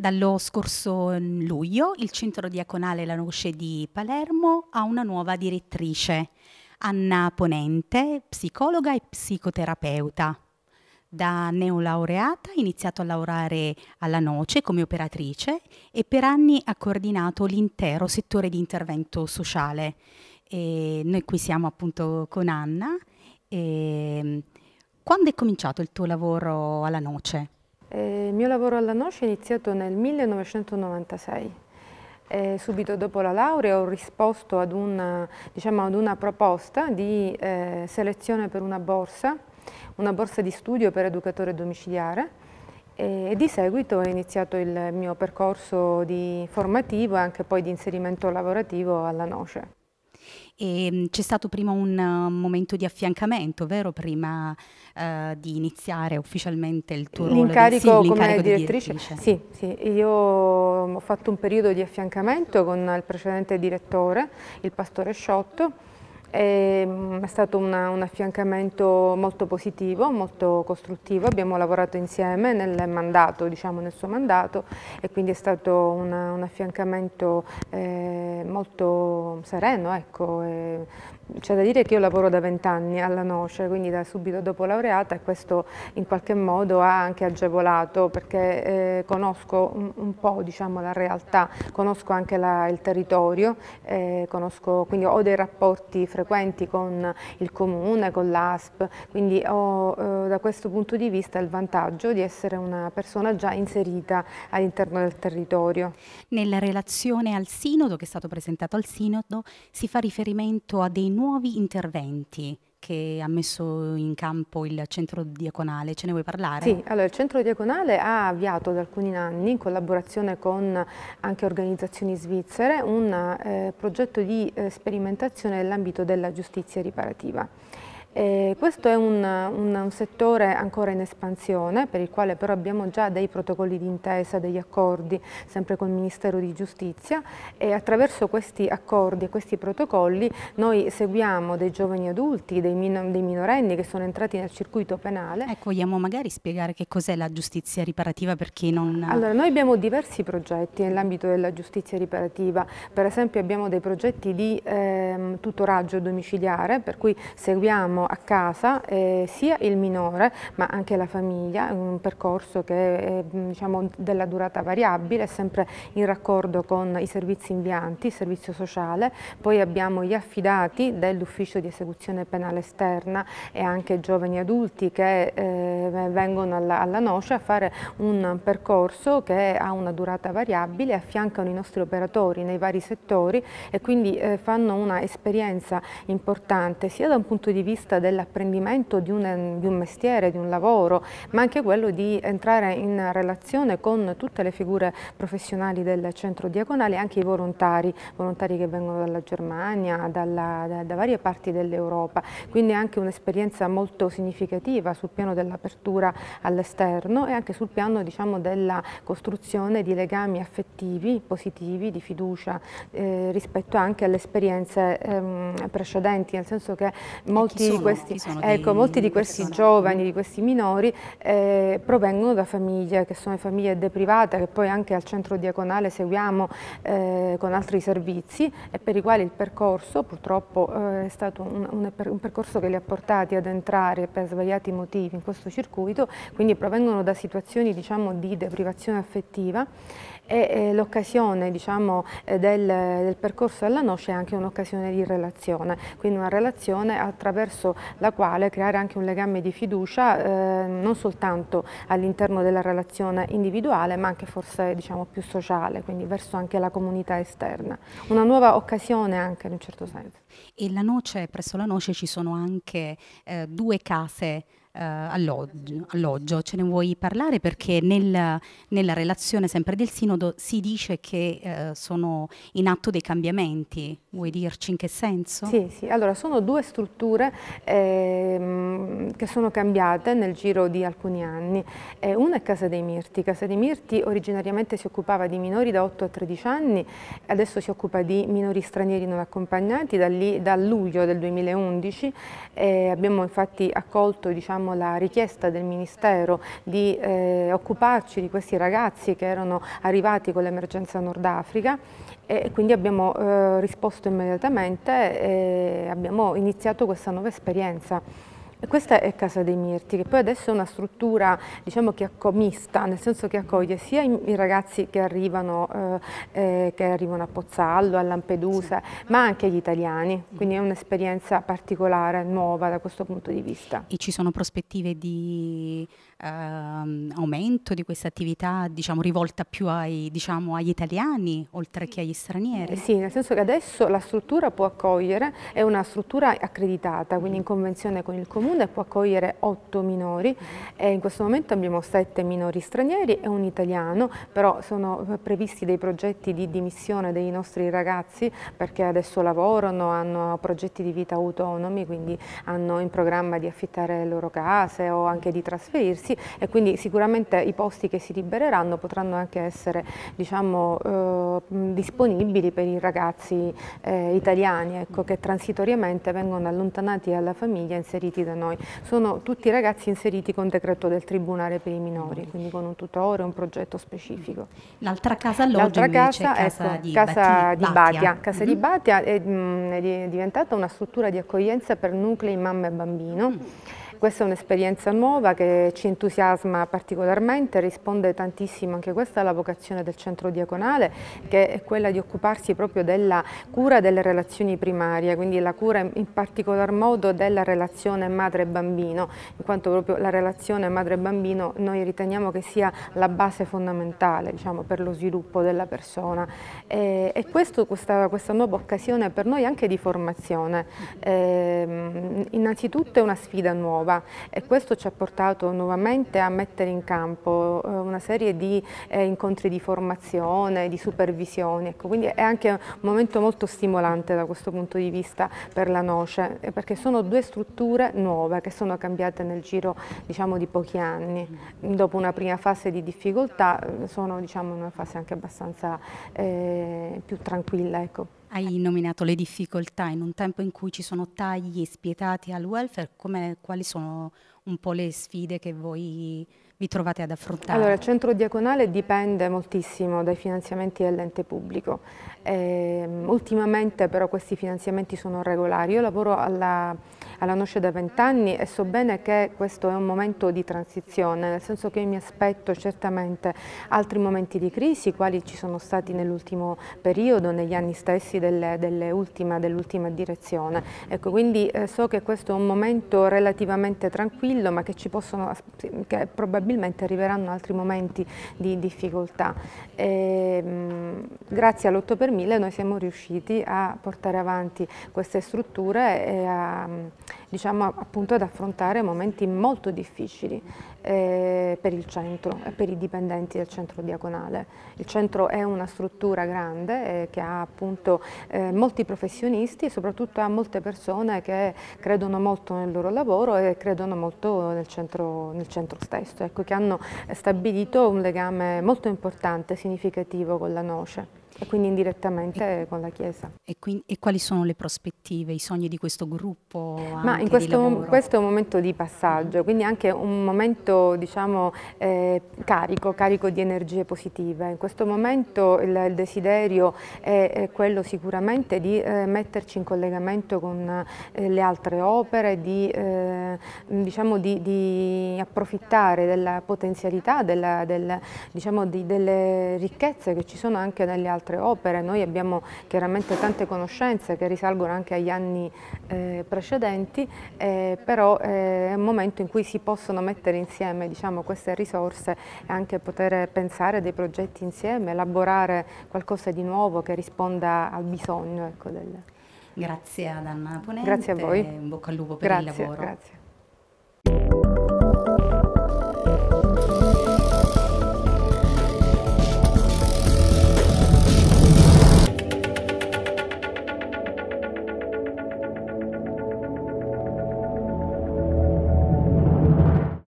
Dallo scorso mm, luglio il Centro Diaconale La Noce di Palermo ha una nuova direttrice, Anna Ponente, psicologa e psicoterapeuta. Da neolaureata ha iniziato a lavorare alla Noce come operatrice e per anni ha coordinato l'intero settore di intervento sociale. E noi qui siamo appunto con Anna. E ehm, quando è cominciato il tuo lavoro alla Noce? Eh, il mio lavoro alla noce è iniziato nel 1996. Eh, subito dopo la laurea ho risposto ad una, diciamo, ad una proposta di eh, selezione per una borsa, una borsa di studio per educatore domiciliare e, di seguito ho iniziato il mio percorso formativo e anche poi di inserimento lavorativo alla noce. E ehm, c'è stato prima un uh, momento di affiancamento, vero? Prima eh, di iniziare ufficialmente il tuo l'incarico ruolo? Di, sì, come direttrice. direttrice. Sì, sì, io ho fatto un periodo di affiancamento con il precedente direttore, il pastore Sciotto, Ehm, è stato una, un affiancamento molto positivo, molto costruttivo, abbiamo lavorato insieme nel, mandato, diciamo, nel suo mandato e quindi è stato una, un affiancamento eh, molto sereno, ecco, eh, c'è da dire che io lavoro da vent'anni alla Noce, quindi da subito dopo laureata e questo in qualche modo ha anche agevolato perché eh, conosco un, un po' diciamo, la realtà, conosco anche la, il territorio, eh, conosco, quindi ho dei rapporti frequenti con il comune, con l'ASP, quindi ho eh, da questo punto di vista il vantaggio di essere una persona già inserita all'interno del territorio. Nella relazione al sinodo che è stato presentato al sinodo si fa riferimento a dei nuovi interventi che ha messo in campo il centro diaconale, ce ne vuoi parlare? Sì, allora il centro diaconale ha avviato da alcuni anni in collaborazione con anche organizzazioni svizzere un eh, progetto di eh, sperimentazione nell'ambito della giustizia riparativa. Eh, questo è un, un, un, settore ancora in espansione per il quale però abbiamo già dei protocolli di intesa, degli accordi sempre con il Ministero di Giustizia e attraverso questi accordi e questi protocolli noi seguiamo dei giovani adulti, dei, min dei minorenni che sono entrati nel circuito penale. Ecco, vogliamo magari spiegare che cos'è la giustizia riparativa per chi non... Allora, noi abbiamo diversi progetti nell'ambito della giustizia riparativa, per esempio abbiamo dei progetti di eh, tutoraggio domiciliare per cui seguiamo portiamo a casa eh, sia il minore ma anche la famiglia, è un percorso che è mm, diciamo, della durata variabile, sempre in raccordo con i servizi invianti, il servizio sociale, poi abbiamo gli affidati dell'ufficio di esecuzione penale esterna e anche giovani adulti che eh, vengono alla, alla noce a fare un percorso che ha una durata variabile, affiancano i nostri operatori nei vari settori e quindi eh, fanno una esperienza importante sia da un punto di vista scelta dell'apprendimento di, di un mestiere, di un lavoro, ma anche quello di entrare in relazione con tutte le figure professionali del centro diagonale, anche i volontari, volontari che vengono dalla Germania, dalla, da, da, varie parti dell'Europa, quindi è anche un'esperienza molto significativa sul piano dell'apertura all'esterno e anche sul piano diciamo, della costruzione di legami affettivi, positivi, di fiducia eh, rispetto anche alle esperienze ehm, precedenti, nel senso che molti questi, ecco, dei, molti di questi giovani, di questi minori, eh, provengono da famiglie che sono famiglie deprivate, che poi anche al centro diaconale seguiamo eh, con altri servizi e per i quali il percorso purtroppo eh, è stato un, un, un, percorso che li ha portati ad entrare per svariati motivi in questo circuito, quindi provengono da situazioni diciamo, di deprivazione affettiva e l'occasione diciamo, eh, del, del, percorso della noce è anche un'occasione di relazione, quindi una relazione attraverso la quale creare anche un legame di fiducia eh, non soltanto all'interno della relazione individuale ma anche forse diciamo, più sociale, quindi verso anche la comunità esterna. Una nuova occasione anche in un certo senso. E la noce, presso la noce ci sono anche eh, due case eh, alloggio, alloggio, ce ne vuoi parlare? Perché nel, nella relazione sempre del Sinodo si dice che eh, sono in atto dei cambiamenti, vuoi dirci in che senso? Sì, sì. allora sono due strutture ehm, che sono cambiate nel giro di alcuni anni. Eh, una è Casa dei Mirti, Casa dei Mirti originariamente si occupava di minori da 8 a 13 anni, adesso si occupa di minori stranieri non accompagnati, da, lì, da luglio del 2011 eh, abbiamo infatti accolto diciamo, diciamo, la richiesta del Ministero di eh, occuparci di questi ragazzi che erano arrivati con l'emergenza Nord Africa e quindi abbiamo eh, risposto immediatamente e abbiamo iniziato questa nuova esperienza. Questa è Casa dei Mirti, che poi adesso è una struttura diciamo, che mista, nel senso che accoglie sia i, ragazzi che arrivano, eh, eh, che arrivano, a Pozzallo, a Lampedusa, sì. ma anche gli italiani, quindi è un'esperienza particolare, nuova da questo punto di vista. E ci sono prospettive di eh, aumento di questa attività diciamo, rivolta più ai, diciamo, agli italiani oltre che agli stranieri? sì, nel senso che adesso la struttura può accogliere, è una struttura accreditata, quindi in convenzione con il Comune, comune può accogliere otto minori mm-hmm. e in questo momento abbiamo sette minori stranieri e un italiano, però sono previsti dei progetti di dimissione dei nostri ragazzi perché adesso lavorano, hanno progetti di vita autonomi, quindi hanno in programma di affittare le loro case o anche di trasferirsi e quindi sicuramente i posti che si libereranno potranno anche essere diciamo, eh, disponibili per i ragazzi eh, italiani ecco, che transitoriamente vengono allontanati dalla famiglia e inseriti da noi, sono tutti ragazzi inseriti con decreto del Tribunale per i minori, quindi con un tutore, un progetto specifico. L'altra casa alloggia invece è Casa, ecco, di, casa di Batia. Casa mm-hmm. mm -hmm. di Batia è, mh, è diventata una struttura di accoglienza per nuclei mamma e bambino. Mm -hmm questa è un'esperienza nuova che ci entusiasma particolarmente, risponde tantissimo anche questa alla vocazione del centro diaconale che è quella di occuparsi proprio della cura delle relazioni primarie, quindi la cura in particolar modo della relazione madre-bambino, in quanto proprio la relazione madre-bambino noi riteniamo che sia la base fondamentale diciamo, per lo sviluppo della persona e, e questo, questa, questa, nuova occasione per noi anche di formazione. Eh, innanzitutto è una sfida nuova nuova e questo ci ha portato nuovamente a mettere in campo eh, una serie di eh, incontri di formazione, di supervisione, ecco, quindi è anche un momento molto stimolante da questo punto di vista per la noce, eh, perché sono due strutture nuove che sono cambiate nel giro diciamo, di pochi anni, dopo una prima fase di difficoltà sono diciamo, una fase anche abbastanza eh, più tranquilla. Ecco. Hai nominato le difficoltà in un tempo in cui ci sono tagli spietati al welfare, come, quali sono un po' le sfide che voi vi trovate ad affrontare? Allora, il centro diaconale dipende moltissimo dai finanziamenti dell'ente pubblico. Eh, ultimamente però questi finanziamenti sono regolari. Io lavoro alla, alla Noce da vent'anni e so bene che questo è un momento di transizione, nel senso che mi aspetto certamente altri momenti di crisi, quali ci sono stati nell'ultimo periodo, negli anni stessi dell'ultima dell direzione. Ecco, quindi eh, so che questo è un momento relativamente tranquillo, ma che ci possono, che probabilmente probabilmente arriveranno altri momenti di difficoltà. E, ehm, mh, grazie all'8 per 1000 noi siamo riusciti a portare avanti queste strutture e a, diciamo, appunto ad affrontare momenti molto difficili eh, per il centro e eh, per i dipendenti del centro diagonale. Il centro è una struttura grande eh, che ha appunto eh, molti professionisti e soprattutto ha molte persone che credono molto nel loro lavoro e credono molto nel centro, nel centro stesso. Ecco, che hanno stabilito un legame molto importante, significativo con la noce e quindi indirettamente e, con la Chiesa. E, quindi, e, quali sono le prospettive, i sogni di questo gruppo? Ma in questo, questo, è un momento di passaggio, quindi anche un momento diciamo, eh, carico, carico di energie positive. In questo momento il, il desiderio è, è, quello sicuramente di eh, metterci in collegamento con eh, le altre opere, di, eh, diciamo, di, di approfittare della potenzialità, della, del, diciamo, di, delle ricchezze che ci sono anche nelle altre altre opere. Noi abbiamo chiaramente tante conoscenze che risalgono anche agli anni eh, precedenti, eh, però eh, è un momento in cui si possono mettere insieme diciamo, queste risorse e anche poter pensare dei progetti insieme, elaborare qualcosa di nuovo che risponda al bisogno. Ecco, del... Grazie ad Anna Ponente. Grazie a voi. In bocca al lupo per grazie, il lavoro. Grazie.